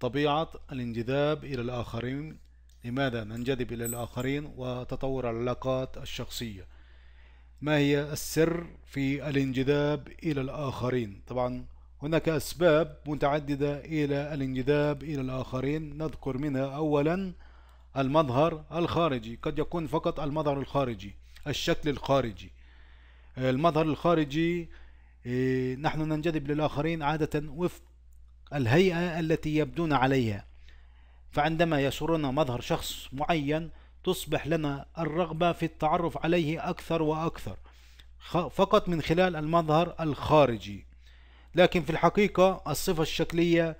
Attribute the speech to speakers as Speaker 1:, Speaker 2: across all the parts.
Speaker 1: طبيعة الانجذاب إلى الآخرين لماذا ننجذب إلى الآخرين وتطور العلاقات الشخصية ما هي السر في الانجذاب إلى الآخرين طبعا هناك أسباب متعددة إلى الانجذاب إلى الآخرين نذكر منها أولا المظهر الخارجي قد يكون فقط المظهر الخارجي الشكل الخارجي المظهر الخارجي إيه، نحن ننجذب للآخرين عادة وفق الهيئة التي يبدون عليها فعندما يسرنا مظهر شخص معين تصبح لنا الرغبة في التعرف عليه أكثر وأكثر فقط من خلال المظهر الخارجي لكن في الحقيقة الصفة الشكلية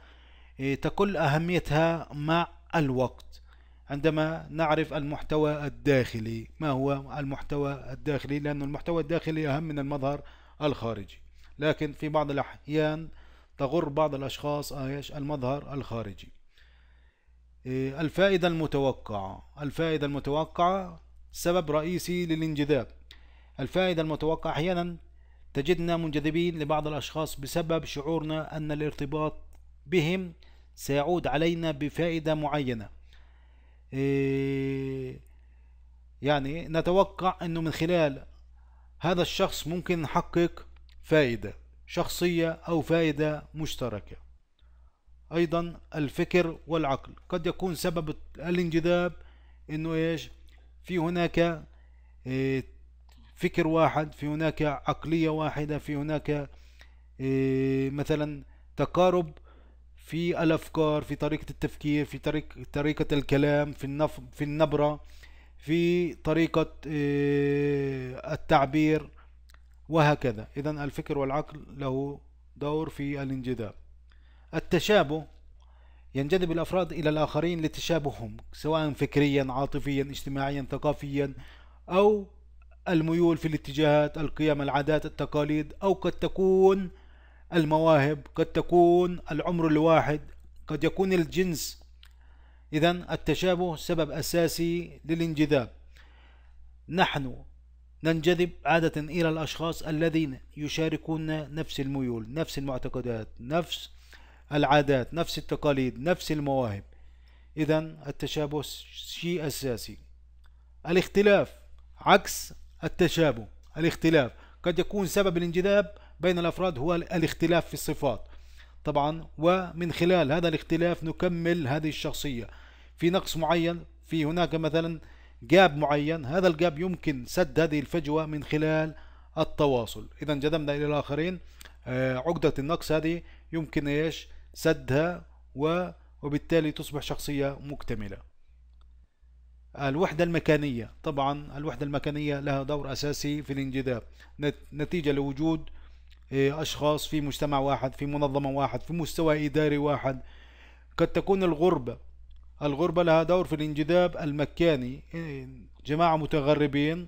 Speaker 1: إيه، تقل أهميتها مع الوقت عندما نعرف المحتوى الداخلي ما هو المحتوى الداخلي لأن المحتوى الداخلي أهم من المظهر الخارجي لكن في بعض الأحيان تغر بعض الأشخاص آه، أيش المظهر الخارجي إيه، الفائدة المتوقعة الفائدة المتوقعة سبب رئيسي للانجذاب الفائدة المتوقعة أحيانا تجدنا منجذبين لبعض الأشخاص بسبب شعورنا أن الارتباط بهم سيعود علينا بفائدة معينة إيه، يعني نتوقع أنه من خلال هذا الشخص ممكن نحقق فائدة شخصية أو فائدة مشتركة أيضا الفكر والعقل قد يكون سبب الانجذاب أنه إيش في هناك آه، فكر واحد في هناك عقلية واحدة في هناك آه، مثلا تقارب في الأفكار في طريقة التفكير في طريق طريقة الكلام في النف في النبرة في طريقة آه، التعبير وهكذا إذا الفكر والعقل له دور في الانجذاب التشابه ينجذب الأفراد إلى الآخرين لتشابههم سواء فكريا عاطفيا اجتماعيا ثقافيا أو الميول في الاتجاهات القيم العادات التقاليد أو قد تكون المواهب قد تكون العمر الواحد قد يكون الجنس إذا التشابه سبب أساسي للانجذاب نحن ننجذب عادة إلى الأشخاص الذين يشاركون نفس الميول نفس المعتقدات نفس العادات نفس التقاليد نفس المواهب إذا التشابه شيء أساسي الاختلاف عكس التشابه الاختلاف قد يكون سبب الانجذاب بين الأفراد هو الاختلاف في الصفات طبعا ومن خلال هذا الاختلاف نكمل هذه الشخصية في نقص معين في هناك مثلا جاب معين هذا الجاب يمكن سد هذه الفجوة من خلال التواصل إذا جذبنا إلى الآخرين آه، عقدة النقص هذه يمكن إيش سدها وبالتالي تصبح شخصية مكتملة الوحدة المكانية طبعا الوحدة المكانية لها دور أساسي في الانجذاب نتيجة لوجود آه، أشخاص في مجتمع واحد في منظمة واحد في مستوى إداري واحد قد تكون الغربة الغربة لها دور في الانجذاب المكاني إيه، جماعة متغربين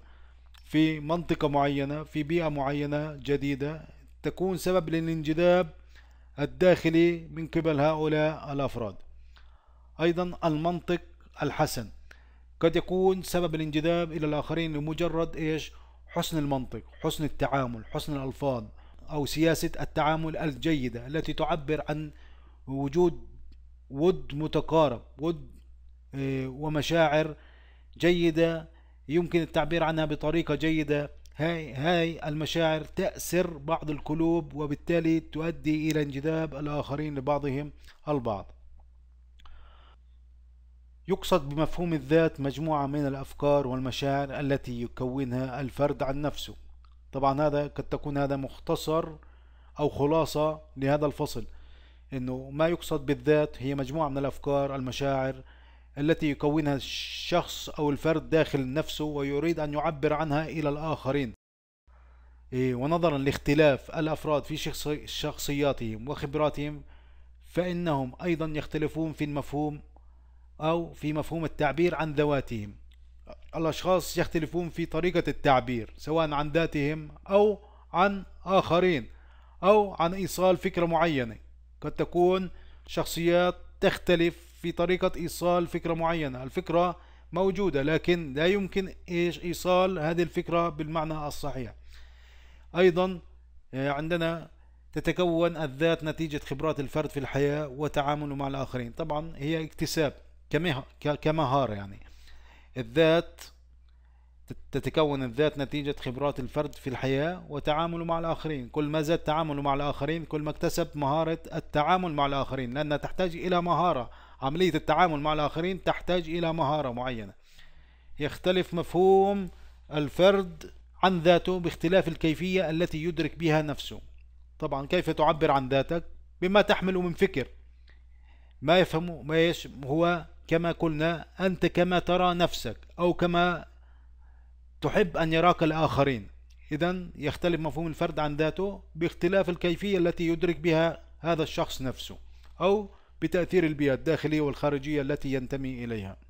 Speaker 1: في منطقة معينة في بيئة معينة جديدة تكون سبب للانجذاب الداخلي من قبل هؤلاء الأفراد أيضا المنطق الحسن قد يكون سبب الانجذاب إلى الآخرين لمجرد إيش حسن المنطق حسن التعامل حسن الألفاظ أو سياسة التعامل الجيدة التي تعبر عن وجود ود متقارب ود آه، ومشاعر جيدة يمكن التعبير عنها بطريقة جيدة هاي, هاي المشاعر تأسر بعض القلوب وبالتالي تؤدي إلى انجذاب الآخرين لبعضهم البعض يقصد بمفهوم الذات مجموعة من الأفكار والمشاعر التي يكونها الفرد عن نفسه طبعا هذا قد تكون هذا مختصر أو خلاصة لهذا الفصل انه ما يقصد بالذات هي مجموعه من الافكار المشاعر التي يكونها الشخص او الفرد داخل نفسه ويريد ان يعبر عنها الى الاخرين إيه، ونظرا لاختلاف الافراد في شخصياتهم وخبراتهم فانهم ايضا يختلفون في المفهوم او في مفهوم التعبير عن ذواتهم الاشخاص يختلفون في طريقه التعبير سواء عن ذاتهم او عن اخرين او عن ايصال فكره معينه قد تكون شخصيات تختلف في طريقة إيصال فكرة معينة الفكرة موجودة لكن لا يمكن إيش إيصال هذه الفكرة بالمعنى الصحيح أيضا آه، عندنا تتكون الذات نتيجة خبرات الفرد في الحياة وتعامله مع الآخرين طبعا هي اكتساب كمهارة يعني الذات تتكون الذات نتيجة خبرات الفرد في الحياة وتعامله مع الآخرين كل ما زاد تعامله مع الآخرين كل ما اكتسب مهارة التعامل مع الآخرين لأنها تحتاج إلى مهارة عملية التعامل مع الآخرين تحتاج إلى مهارة معينة يختلف مفهوم الفرد عن ذاته باختلاف الكيفية التي يدرك بها نفسه طبعا كيف تعبر عن ذاتك بما تحمله من فكر ما يفهمه ما يش هو كما قلنا أنت كما ترى نفسك أو كما تحب أن يراك الآخرين إذا يختلف مفهوم الفرد عن ذاته باختلاف الكيفية التي يدرك بها هذا الشخص نفسه أو بتأثير البيئة الداخلية والخارجية التي ينتمي إليها